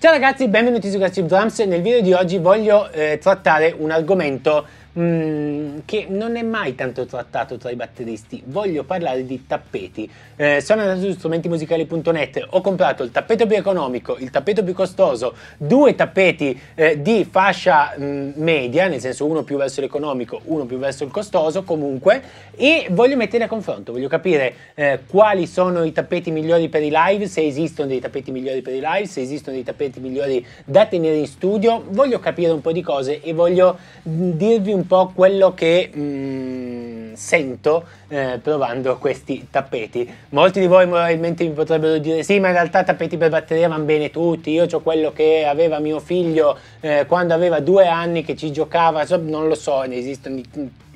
Ciao ragazzi, benvenuti su GassipDrums. Nel video di oggi voglio eh, trattare un argomento Mm, che non è mai tanto trattato tra i batteristi. Voglio parlare di tappeti. Eh, sono andato su strumentimusicali.net, ho comprato il tappeto più economico, il tappeto più costoso, due tappeti eh, di fascia mh, mm, media, nel senso uno più verso l'economico, uno più verso il costoso comunque, e voglio mettere a confronto, voglio capire eh, quali sono i tappeti migliori per i live, se esistono dei tappeti migliori per i live, se esistono dei tappeti migliori da tenere in studio, voglio capire un po' di cose e voglio mm, dirvi un po' quello che mh, mm, sento eh, provando questi tappeti. Molti di voi probabilmente mi potrebbero dire sì, ma in realtà tappeti per batteria vanno bene tutti, io ho quello che aveva mio figlio eh, quando aveva due anni che ci giocava, non lo so, ne esistono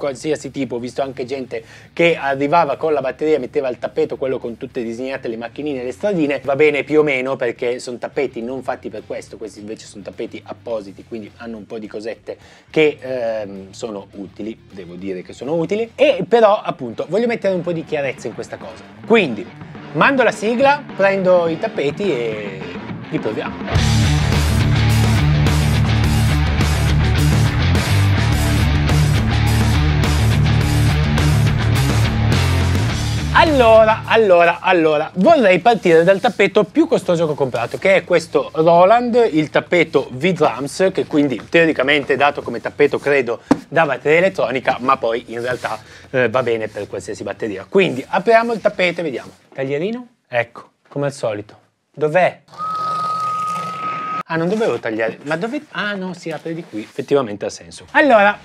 qualsiasi tipo, ho visto anche gente che arrivava con la batteria metteva il tappeto quello con tutte disegnate le macchinine e le stradine, va bene più o meno perché sono tappeti non fatti per questo, questi invece sono tappeti appositi, quindi hanno un po' di cosette che ehm, sono utili, devo dire che sono utili, e però appunto voglio mettere un po' di chiarezza in questa cosa. Quindi mando la sigla, prendo i tappeti e li proviamo. Allora, allora, allora, vorrei partire dal tappeto più costoso che ho comprato, che è questo Roland, il tappeto V-Drums, che quindi teoricamente è dato come tappeto credo da batteria elettronica, ma poi in realtà eh, va bene per qualsiasi batteria. Quindi apriamo il tappeto e vediamo. Taglierino? Ecco, come al solito. Dov'è? Ah, non dovevo tagliare, ma dove... Ah no, si apre di qui, effettivamente ha senso. Allora,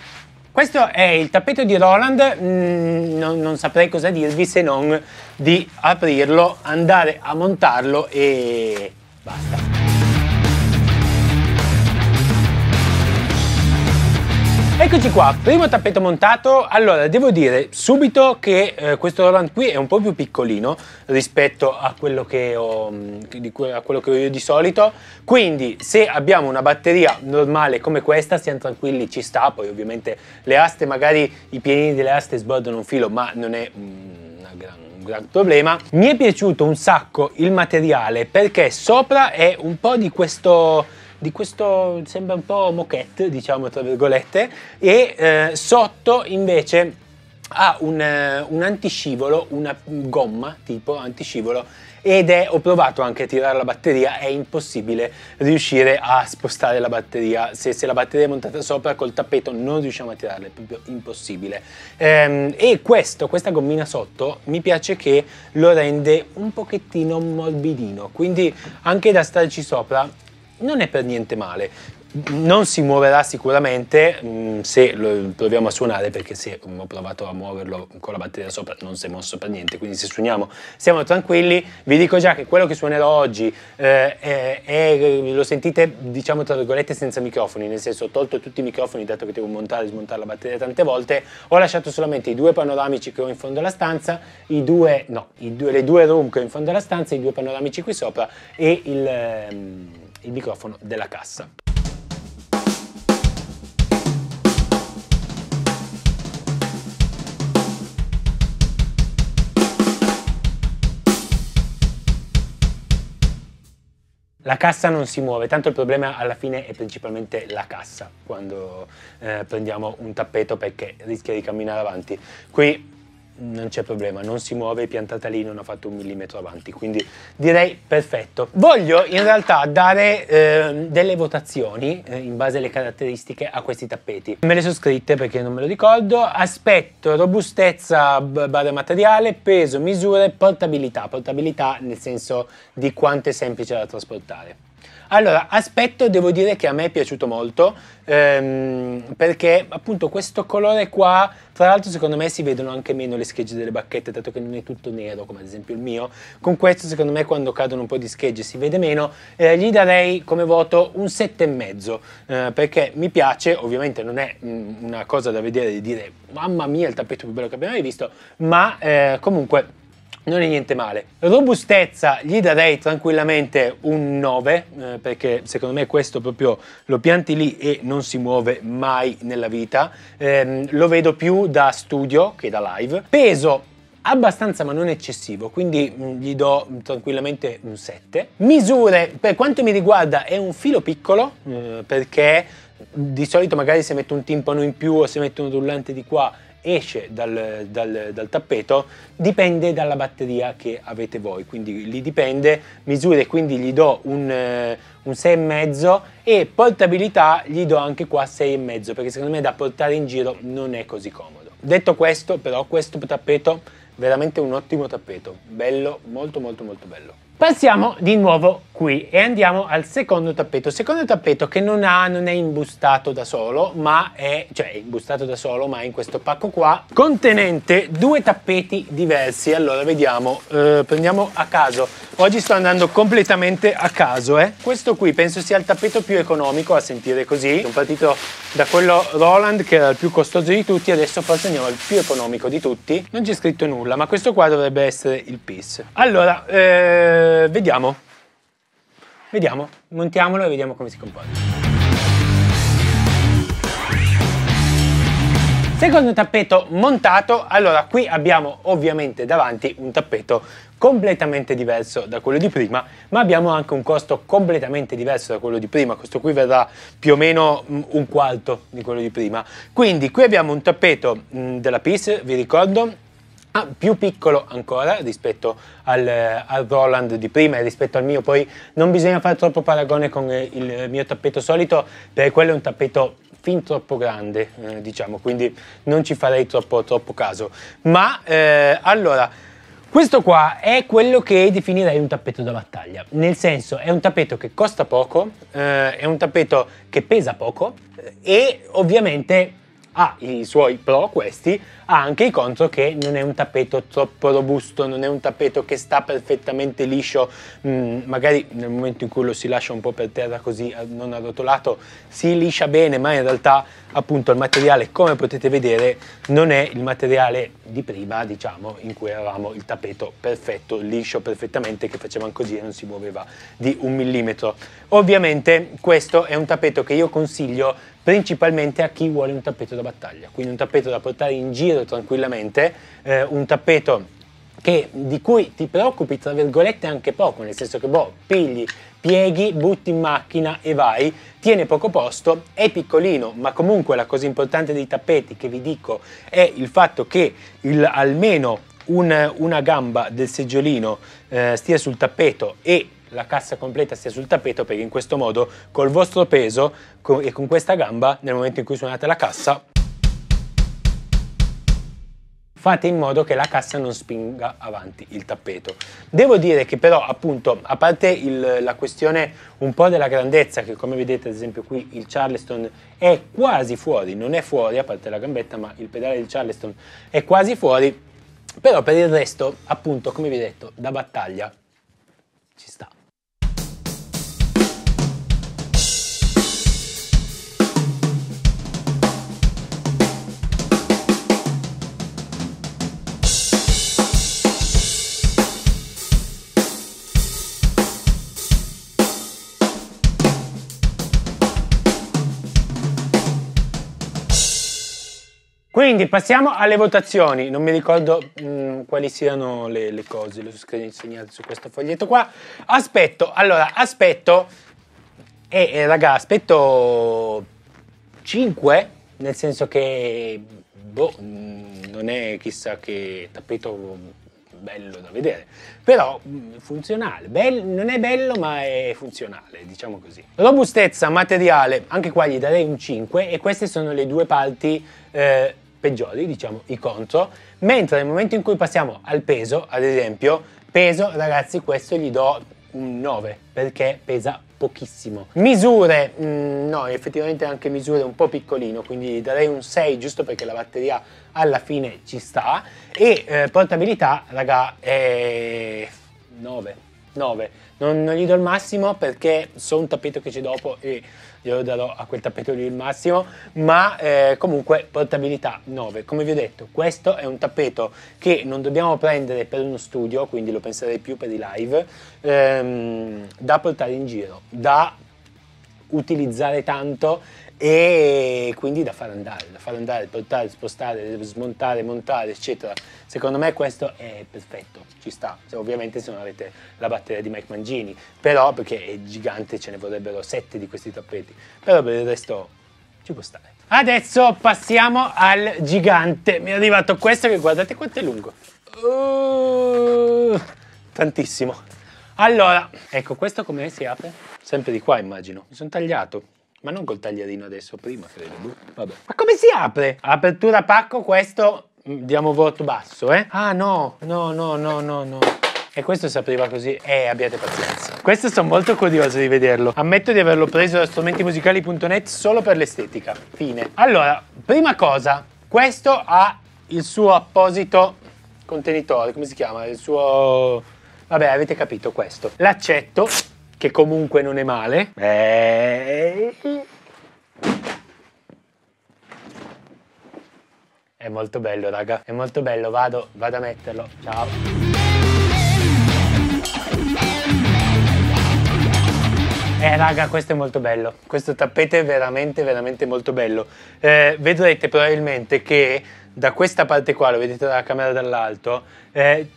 questo è il tappeto di Roland, mm, non, non, saprei cosa dirvi se non di aprirlo, andare a montarlo e basta. Eccoci qua, primo tappeto montato. Allora, devo dire subito che eh, questo Roland qui è un po' più piccolino rispetto a quello, ho, a quello che ho io di solito. Quindi, se abbiamo una batteria normale come questa, stiamo tranquilli, ci sta. Poi, ovviamente, le aste, magari i pianini delle aste sbordano un filo, ma non è una gran gran problema. Mi è piaciuto un sacco il materiale perché sopra è un po' di questo di questo, sembra un po' moquette, diciamo tra virgolette, e eh, sotto invece ha un, eh, un antiscivolo, una gomma tipo antiscivolo ed è, ho provato anche a tirare la batteria, è impossibile riuscire a spostare la batteria, se, se la batteria è montata sopra col tappeto non riusciamo a tirarla, è proprio impossibile. Ehm, e questo, questa gommina sotto mi piace che lo rende un pochettino morbidino, quindi anche da starci sopra non è per niente male. Non si muoverà sicuramente mh, mm, se lo proviamo a suonare, perché se mh, ho provato a muoverlo con la batteria sopra non si è mosso per niente, quindi se suoniamo siamo tranquilli. Vi dico già che quello che suonerò oggi eh, è, è, lo sentite, diciamo tra virgolette, senza microfoni, nel senso ho tolto tutti i microfoni, dato che devo montare e smontare la batteria tante volte, ho lasciato solamente i due panoramici che ho in fondo alla stanza, i due, no, i due, le due room che ho in fondo alla stanza, i due panoramici qui sopra e il... Mh, ehm, il microfono della cassa. La cassa non si muove, tanto il problema alla fine è principalmente la cassa quando eh, prendiamo un tappeto perché rischia di camminare avanti. Qui non c'è problema, non si muove, è piantata lì, non ha fatto un millimetro avanti, quindi direi perfetto. Voglio in realtà dare eh, delle votazioni eh, in base alle caratteristiche a questi tappeti. Me le sono scritte perché non me lo ricordo, aspetto, robustezza, barra materiale, peso, misure, portabilità, portabilità nel senso di quanto è semplice da trasportare. Allora, aspetto, devo dire che a me è piaciuto molto, ehm, perché appunto questo colore qua, tra l'altro secondo me si vedono anche meno le schegge delle bacchette, dato che non è tutto nero, come ad esempio il mio. Con questo secondo me quando cadono un po' di schegge si vede meno, eh, gli darei come voto un 7,5, eh, perché mi piace, ovviamente non è mh, mm, una cosa da vedere di dire mamma mia il tappeto più bello che abbiamo mai visto, ma eh, comunque non è niente male. Robustezza gli darei tranquillamente un 9, eh, perché secondo me questo proprio lo pianti lì e non si muove mai nella vita. Eh, lo vedo più da studio che da live. Peso abbastanza ma non eccessivo, quindi mm, gli do mm, tranquillamente un 7. Misure, per quanto mi riguarda, è un filo piccolo, eh, perché mm, di solito magari se metto un timpano in più o se metto un rullante di qua esce dal, dal, dal, tappeto dipende dalla batteria che avete voi, quindi lì dipende, misure quindi gli do un, eh, un 6,5 e portabilità gli do anche qua 6,5 perché secondo me da portare in giro non è così comodo. Detto questo però questo tappeto veramente un ottimo tappeto, bello, molto molto molto bello. Passiamo di nuovo qui e andiamo al secondo tappeto. Secondo tappeto che non, ha, non è imbustato da solo, ma è, cioè, è imbustato da solo, ma è in questo pacco qua, contenente due tappeti diversi. Allora, vediamo, eh, prendiamo a caso. Oggi sto andando completamente a caso, eh. Questo qui penso sia il tappeto più economico a sentire così. Sono partito da quello Roland che era il più costoso di tutti, adesso forse andiamo al più economico di tutti. Non c'è scritto nulla, ma questo qua dovrebbe essere il PIS. Allora, eh eh, vediamo. Vediamo. Montiamolo e vediamo come si comporta. Secondo tappeto montato, allora qui abbiamo ovviamente davanti un tappeto completamente diverso da quello di prima, ma abbiamo anche un costo completamente diverso da quello di prima, questo qui verrà più o meno mm, un quarto di quello di prima. Quindi qui abbiamo un tappeto mm, della PIS, vi ricordo, ma ah, più piccolo ancora rispetto al, eh, al, Roland di prima e rispetto al mio. Poi non bisogna fare troppo paragone con eh, il mio tappeto solito, perché quello è un tappeto fin troppo grande, eh, diciamo, quindi non ci farei troppo, troppo caso. Ma eh, allora, questo qua è quello che definirei un tappeto da battaglia, nel senso è un tappeto che costa poco, eh, è un tappeto che pesa poco eh, e ovviamente ha i suoi pro questi, ha anche i contro che non è un tappeto troppo robusto, non è un tappeto che sta perfettamente liscio, mh, mm, magari nel momento in cui lo si lascia un po' per terra così eh, non arrotolato si liscia bene, ma in realtà appunto il materiale come potete vedere non è il materiale di prima diciamo in cui avevamo il tappeto perfetto, liscio perfettamente che facevano così e non si muoveva di un millimetro. Ovviamente questo è un tappeto che io consiglio principalmente a chi vuole un tappeto da battaglia, quindi un tappeto da portare in giro tranquillamente, eh, un tappeto che, di cui ti preoccupi tra virgolette anche poco, nel senso che boh, pigli, pieghi, butti in macchina e vai, tiene poco posto, è piccolino, ma comunque la cosa importante dei tappeti che vi dico è il fatto che il, almeno un, una gamba del seggiolino eh, stia sul tappeto e la cassa completa sia sul tappeto perché in questo modo col vostro peso con, e con questa gamba nel momento in cui suonate la cassa fate in modo che la cassa non spinga avanti il tappeto. Devo dire che però appunto, a parte il, la questione un po' della grandezza, che come vedete ad esempio qui il Charleston è quasi fuori, non è fuori a parte la gambetta, ma il pedale del Charleston è quasi fuori, però per il resto appunto, come vi ho detto, da battaglia ci sta. Quindi passiamo alle votazioni. Non mi ricordo mh, mm, quali siano le, le cose, le segnate su questo foglietto qua. Aspetto, allora, aspetto. E eh, eh, raga, aspetto 5, nel senso che boh, mm, non è chissà che tappeto bello da vedere, però mm, funzionale, Bell non è bello ma è funzionale, diciamo così. Robustezza, materiale, anche qua gli darei un 5 e queste sono le due parti eh, peggiori, diciamo i contro, mentre nel momento in cui passiamo al peso, ad esempio, peso ragazzi questo gli do un 9 perché pesa pochissimo. Misure, mh, mm, no, effettivamente anche misure un po' piccolino, quindi darei un 6 giusto perché la batteria alla fine ci sta e eh, portabilità, raga, è 9 9. Non, non, gli do il massimo perché so un tappeto che c'è dopo e glielo darò a quel tappeto lì il massimo, ma eh, comunque portabilità 9. Come vi ho detto, questo è un tappeto che non dobbiamo prendere per uno studio, quindi lo penserei più per i live, ehm, da portare in giro, da utilizzare tanto e quindi da far andare, da far andare, portare, spostare, smontare, montare, eccetera. Secondo me questo è perfetto, ci sta, cioè, ovviamente se non avete la batteria di Mike Mangini, però perché è gigante ce ne vorrebbero sette di questi tappeti, però per il resto ci può stare. Adesso passiamo al gigante, mi è arrivato questo che guardate quanto è lungo, uh, tantissimo. Allora, ecco questo come si apre? Sempre di qua immagino, mi sono tagliato. Ma non col tagliarino adesso, prima credo. Boh, vabbè. Ma come si apre? Apertura pacco, questo mm, diamo voto basso, eh? Ah no, no, no, no, no, no. E questo si apriva così. Eh, abbiate pazienza. Questo sono molto curioso di vederlo. Ammetto di averlo preso da strumentimusicali.net solo per l'estetica. Fine. Allora, prima cosa, questo ha il suo apposito contenitore, come si chiama? Il suo... Vabbè, avete capito questo. L'accetto che comunque non è male. Eh... È molto bello, raga. È molto bello. Vado, vado a metterlo. Ciao. Eh raga, questo è molto bello, questo tappeto è veramente veramente molto bello. Eh, vedrete probabilmente che da questa parte qua, lo vedete dalla camera dall'alto, eh,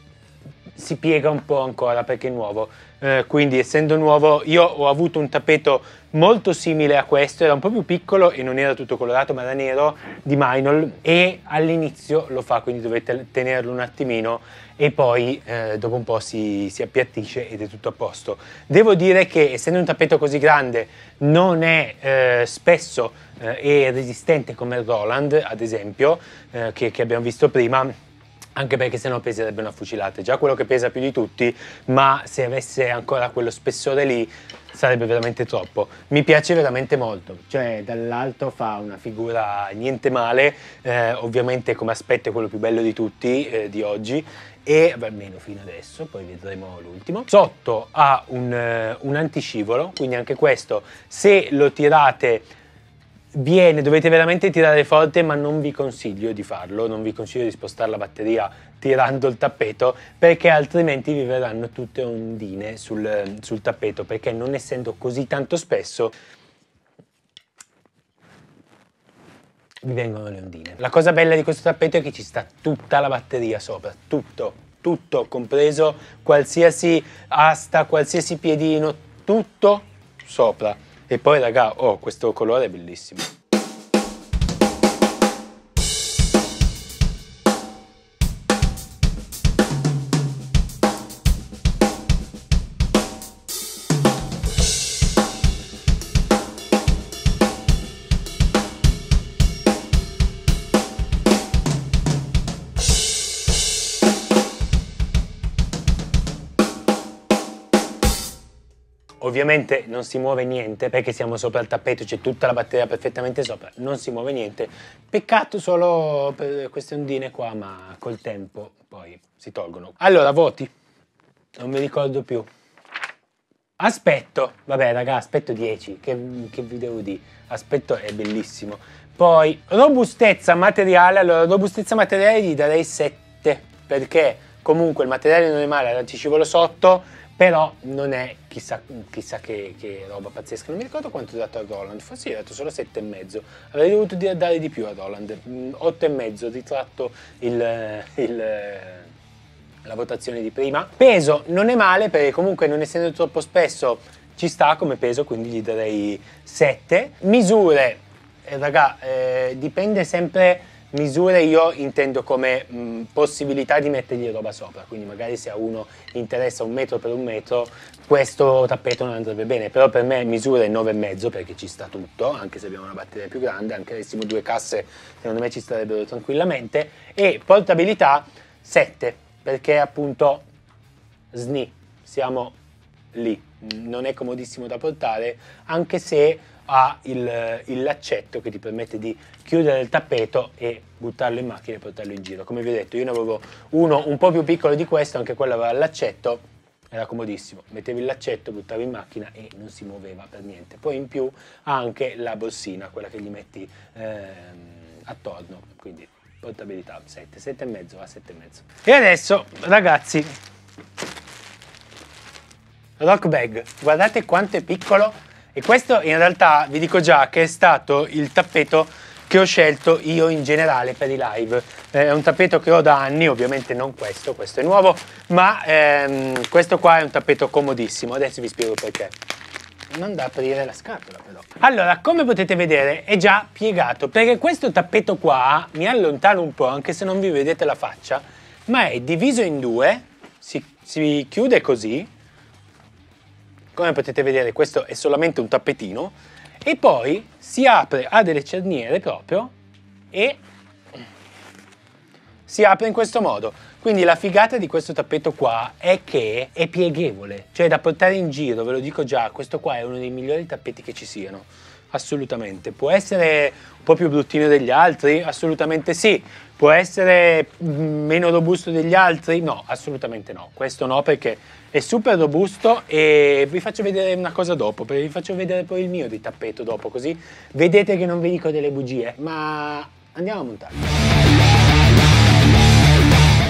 si piega un po' ancora perché è nuovo. Eh, quindi essendo nuovo io ho avuto un tappeto molto simile a questo, era un po' più piccolo e non era tutto colorato ma era nero di Minol e all'inizio lo fa quindi dovete tenerlo un attimino e poi eh, dopo un po' si, si, appiattisce ed è tutto a posto. Devo dire che essendo un tappeto così grande non è eh, spesso eh, e resistente come il Roland ad esempio eh, che, che abbiamo visto prima anche perché sennò peserebbe una fucilata. È già quello che pesa più di tutti, ma se avesse ancora quello spessore lì sarebbe veramente troppo. Mi piace veramente molto, cioè dall'alto fa una figura niente male, eh, ovviamente come aspetto è quello più bello di tutti eh, di oggi e beh, almeno fino adesso, poi vedremo l'ultimo. Sotto ha un, eh, un antiscivolo, quindi anche questo se lo tirate viene, dovete veramente tirare forte, ma non vi consiglio di farlo, non vi consiglio di spostare la batteria tirando il tappeto, perché altrimenti vi verranno tutte ondine sul, sul tappeto, perché non essendo così tanto spesso vi vengono le ondine. La cosa bella di questo tappeto è che ci sta tutta la batteria sopra, tutto, tutto, compreso qualsiasi asta, qualsiasi piedino, tutto sopra e poi, raga, oh, questo colore è bellissimo. ovviamente non si muove niente perché siamo sopra il tappeto, c'è tutta la batteria perfettamente sopra, non si muove niente. Peccato solo per queste ondine qua, ma col tempo poi si tolgono. Allora, voti. Non mi ricordo più. Aspetto, vabbè raga, aspetto 10, che, che vi devo dire? Aspetto è bellissimo. Poi, robustezza materiale, allora robustezza materiale gli darei 7, perché comunque il materiale non è male, ci scivolo sotto, però non è chissà, chissà che, che, roba pazzesca. Non mi ricordo quanto ho dato a Roland, forse gli ho dato solo 7,5. Avrei dovuto dare di più a Roland, 8,5 mm, ritratto il, eh, il, eh, la votazione di prima. Peso non è male perché comunque non essendo troppo spesso ci sta come peso, quindi gli darei 7. Misure, eh, raga, eh, dipende sempre misure io intendo come mh, possibilità di mettergli roba sopra, quindi magari se a uno interessa un metro per un metro, questo tappeto non andrebbe bene, però per me misure 9,5 perché ci sta tutto, anche se abbiamo una batteria più grande, anche se avessimo due casse secondo me ci starebbero tranquillamente, e portabilità 7 perché appunto SNI, siamo lì, non è comodissimo da portare, anche se ha il, il, laccetto che ti permette di chiudere il tappeto e buttarlo in macchina e portarlo in giro. Come vi ho detto, io ne avevo uno un po' più piccolo di questo, anche quello aveva il laccetto, era comodissimo. Mettevi il laccetto, buttavi in macchina e non si muoveva per niente. Poi in più ha anche la borsina, quella che gli metti eh, attorno, quindi portabilità 7, 7 a 7,5. E adesso, ragazzi, rock bag, guardate quanto è piccolo e questo in realtà vi dico già che è stato il tappeto che ho scelto io in generale per i live. Eh, è un tappeto che ho da anni, ovviamente non questo, questo è nuovo, ma ehm, questo qua è un tappeto comodissimo, adesso vi spiego perché. Non da aprire la scatola però. Allora, come potete vedere è già piegato, perché questo tappeto qua, mi allontano un po' anche se non vi vedete la faccia, ma è diviso in due, si, si chiude così, come potete vedere questo è solamente un tappetino e poi si apre a delle cerniere proprio e si apre in questo modo. Quindi la figata di questo tappeto qua è che è pieghevole, cioè da portare in giro, ve lo dico già, questo qua è uno dei migliori tappeti che ci siano. Assolutamente. Può essere un po' più bruttino degli altri? Assolutamente sì. Può essere mm, meno robusto degli altri? No, assolutamente no. Questo no perché è super robusto e vi faccio vedere una cosa dopo, vi faccio vedere poi il mio di tappeto dopo, così vedete che non vi dico delle bugie, ma andiamo a montare.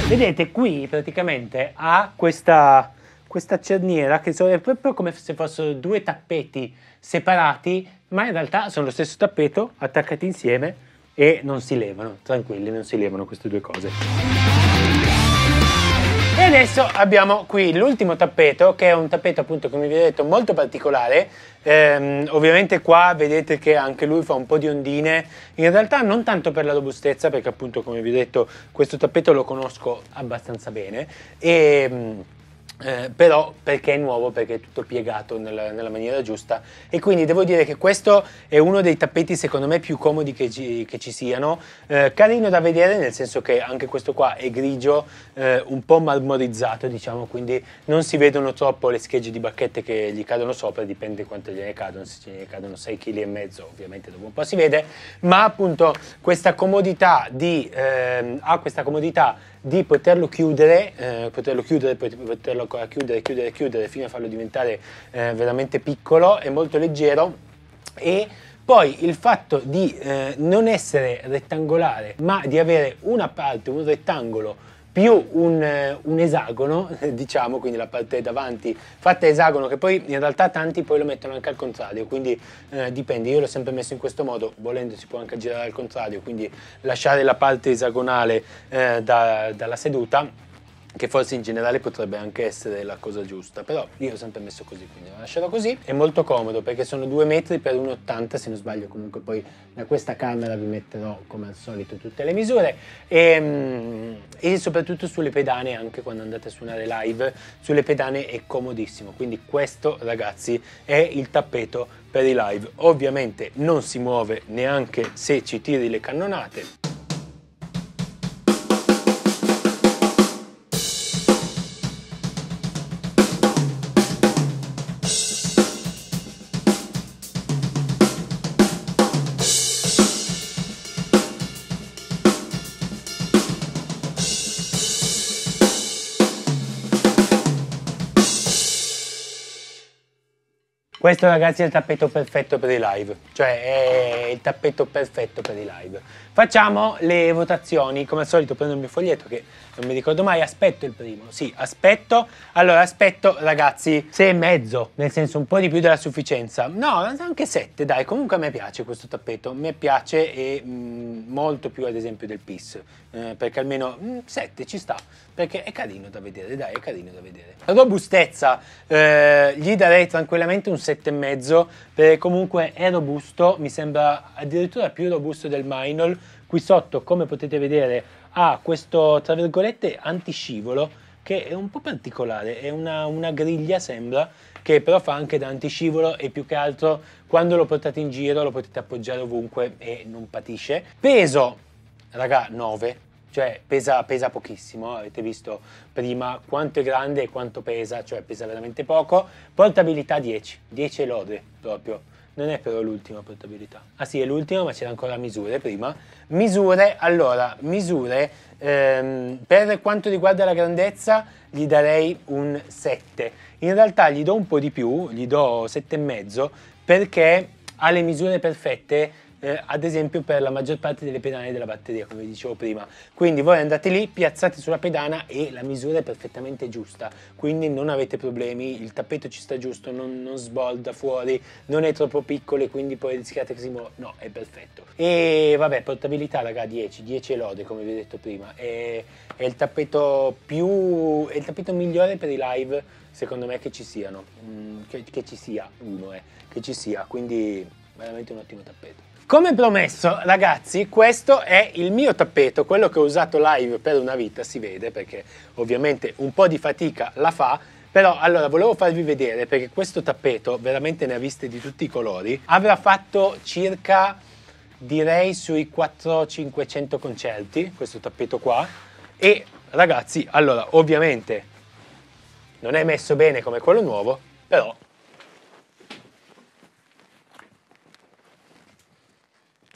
Vedete qui praticamente ha questa, questa cerniera che è proprio come se fossero due tappeti separati, ma in realtà sono lo stesso tappeto, attaccati insieme e non si levano, tranquilli, non si levano queste due cose. E adesso abbiamo qui l'ultimo tappeto, che è un tappeto appunto come vi ho detto molto particolare, ehm, ovviamente qua vedete che anche lui fa un po' di ondine, in realtà non tanto per la robustezza, perché appunto come vi ho detto questo tappeto lo conosco abbastanza bene, e ehm, eh, però perché è nuovo, perché è tutto piegato nella, nella, maniera giusta e quindi devo dire che questo è uno dei tappeti secondo me più comodi che ci, che ci siano eh, carino da vedere nel senso che anche questo qua è grigio eh, un po' marmorizzato diciamo quindi non si vedono troppo le schegge di bacchette che gli cadono sopra dipende quanto gliene cadono se ce cadono 6,5 kg ovviamente dopo un po' si vede ma appunto questa comodità di ehm, ha questa comodità di poterlo chiudere, eh, poterlo chiudere, poterlo ancora chiudere, chiudere, chiudere, fino a farlo diventare eh, veramente piccolo e molto leggero e poi il fatto di eh, non essere rettangolare ma di avere una parte, un rettangolo più un, eh, un, esagono, diciamo, quindi la parte davanti fatta esagono, che poi in realtà tanti poi lo mettono anche al contrario, quindi eh, dipende, io l'ho sempre messo in questo modo, volendo si può anche girare al contrario, quindi lasciare la parte esagonale eh, da, dalla seduta che forse in generale potrebbe anche essere la cosa giusta, però io ho sempre messo così, quindi l'ho lascerò così. È molto comodo perché sono 2 metri per 1,80 se non sbaglio, comunque poi da questa camera vi metterò come al solito tutte le misure e, ehm, e soprattutto sulle pedane anche quando andate a suonare live, sulle pedane è comodissimo, quindi questo ragazzi è il tappeto per i live, ovviamente non si muove neanche se ci tiri le cannonate. Questo ragazzi è il tappeto perfetto per i live, cioè è il tappeto perfetto per i live. Facciamo le votazioni, come al solito prendo il mio foglietto che non mi ricordo mai, aspetto il primo, sì, aspetto, allora aspetto ragazzi sei e mezzo, nel senso un po' di più della sufficienza, no anche sette, dai, comunque a me piace questo tappeto, mi piace e mh, mm, molto più ad esempio del PIS, eh, perché almeno 7 mm, ci sta, perché è carino da vedere, dai, è carino da vedere. La robustezza, eh, gli darei tranquillamente un 7,5, perché comunque è robusto, mi sembra addirittura più robusto del Minol, qui sotto, come potete vedere, ha questo, tra virgolette, antiscivolo, che è un po' particolare, è una, una griglia sembra, che però fa anche da antiscivolo e più che altro quando lo portate in giro lo potete appoggiare ovunque e non patisce. Peso, raga, 9. Cioè, pesa, pesa pochissimo, eh, avete visto prima quanto è grande e quanto pesa, cioè pesa veramente poco. Portabilità 10, 10 lode proprio. Non è però l'ultima portabilità. Ah sì, è l'ultima, ma c'era ancora misure prima. Misure, allora, misure, ehm, per quanto riguarda la grandezza gli darei un 7. In realtà gli do un po' di più, gli do 7,5 perché ha le misure perfette eh, ad esempio per la maggior parte delle pedane della batteria, come dicevo prima. Quindi voi andate lì, piazzate sulla pedana e la misura è perfettamente giusta, quindi non avete problemi, il tappeto ci sta giusto, non, non sbolda fuori, non è troppo piccolo e quindi poi rischiate che si muova, no, è perfetto. E vabbè, portabilità raga 10, 10 lode come vi ho detto prima, è, è il tappeto più, è il tappeto migliore per i live secondo me che ci siano, mm, che, che, ci sia uno, eh, che ci sia, quindi veramente un ottimo tappeto. Come promesso, ragazzi, questo è il mio tappeto, quello che ho usato live per una vita, si vede perché ovviamente un po' di fatica la fa, però allora volevo farvi vedere perché questo tappeto, veramente ne ha viste di tutti i colori, avrà fatto circa direi sui 400-500 concerti, questo tappeto qua, e ragazzi, allora ovviamente non è messo bene come quello nuovo, però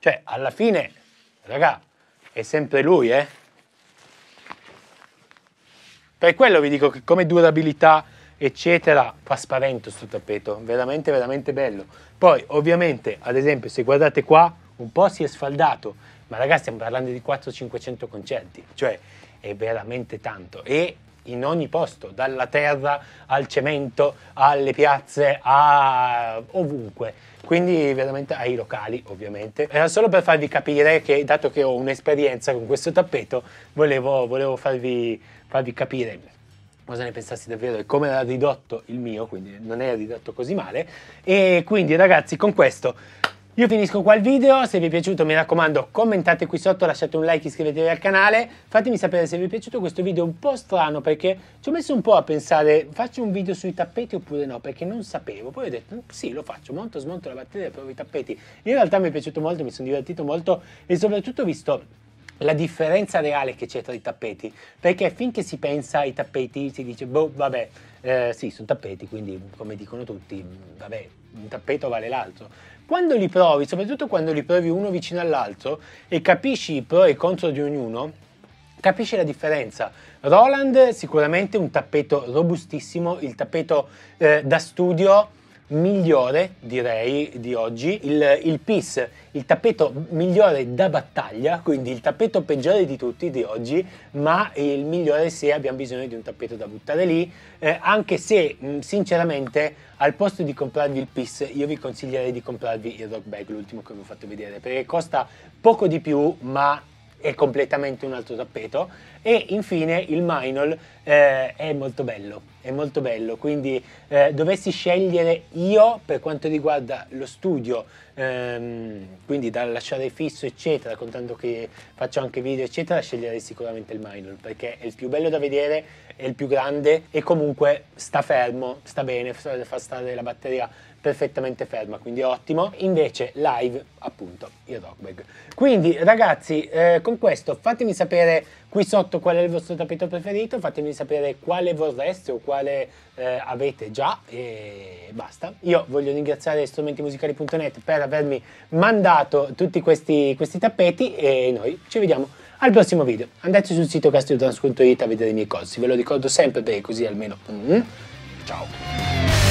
Cioè, alla fine, raga, è sempre lui, eh? Per quello vi dico che come durabilità, eccetera, fa spavento sto tappeto, veramente, veramente bello. Poi, ovviamente, ad esempio, se guardate qua, un po' si è sfaldato, ma ragazzi stiamo parlando di 400-500 concerti, cioè è veramente tanto. E in ogni posto, dalla terra al cemento, alle piazze, a ovunque. Quindi veramente ai locali, ovviamente. Era solo per farvi capire che, dato che ho un'esperienza con questo tappeto, volevo, volevo farvi, farvi capire cosa ne pensassi davvero e come era ridotto il mio, quindi non era ridotto così male. E quindi ragazzi, con questo io finisco qua il video, se vi è piaciuto mi raccomando commentate qui sotto, lasciate un like, iscrivetevi al canale, fatemi sapere se vi è piaciuto questo video un po' strano perché ci ho messo un po' a pensare faccio un video sui tappeti oppure no perché non sapevo, poi ho detto sì lo faccio, monto, smonto la batteria e provo i tappeti, in realtà mi è piaciuto molto, mi sono divertito molto e soprattutto visto la differenza reale che c'è tra i tappeti, perché finché si pensa ai tappeti si dice, boh, vabbè, eh, sì, sono tappeti, quindi come dicono tutti, vabbè, un tappeto vale l'altro. Quando li provi, soprattutto quando li provi uno vicino all'altro e capisci i pro e i contro di ognuno, capisci la differenza. Roland sicuramente un tappeto robustissimo, il tappeto eh, da studio migliore, direi, di oggi, il, il PIS, il tappeto migliore da battaglia, quindi il tappeto peggiore di tutti di oggi, ma il migliore se abbiamo bisogno di un tappeto da buttare lì, eh, anche se mh, sinceramente al posto di comprarvi il PIS io vi consiglierei di comprarvi il Rock Bag, l'ultimo che vi ho fatto vedere, perché costa poco di più ma è completamente un altro tappeto e infine il Minol eh, è molto bello è molto bello, quindi eh, dovessi scegliere io per quanto riguarda lo studio, ehm, quindi da lasciare fisso eccetera, contando che faccio anche video eccetera, sceglierei sicuramente il Minor perché è il più bello da vedere, è il più grande e comunque sta fermo, sta bene, fa stare la batteria perfettamente ferma, quindi ottimo. Invece live appunto il Rockbag. Quindi ragazzi eh, con questo fatemi sapere Qui sotto qual è il vostro tappeto preferito, fatemi sapere quale vorreste o quale eh, avete già e basta. Io voglio ringraziare strumentimusicali.net per avermi mandato tutti questi, questi tappeti e noi ci vediamo al prossimo video. Andate sul sito castiotrans.it a vedere i miei corsi, ve lo ricordo sempre perché così almeno... Mm -hmm. Ciao!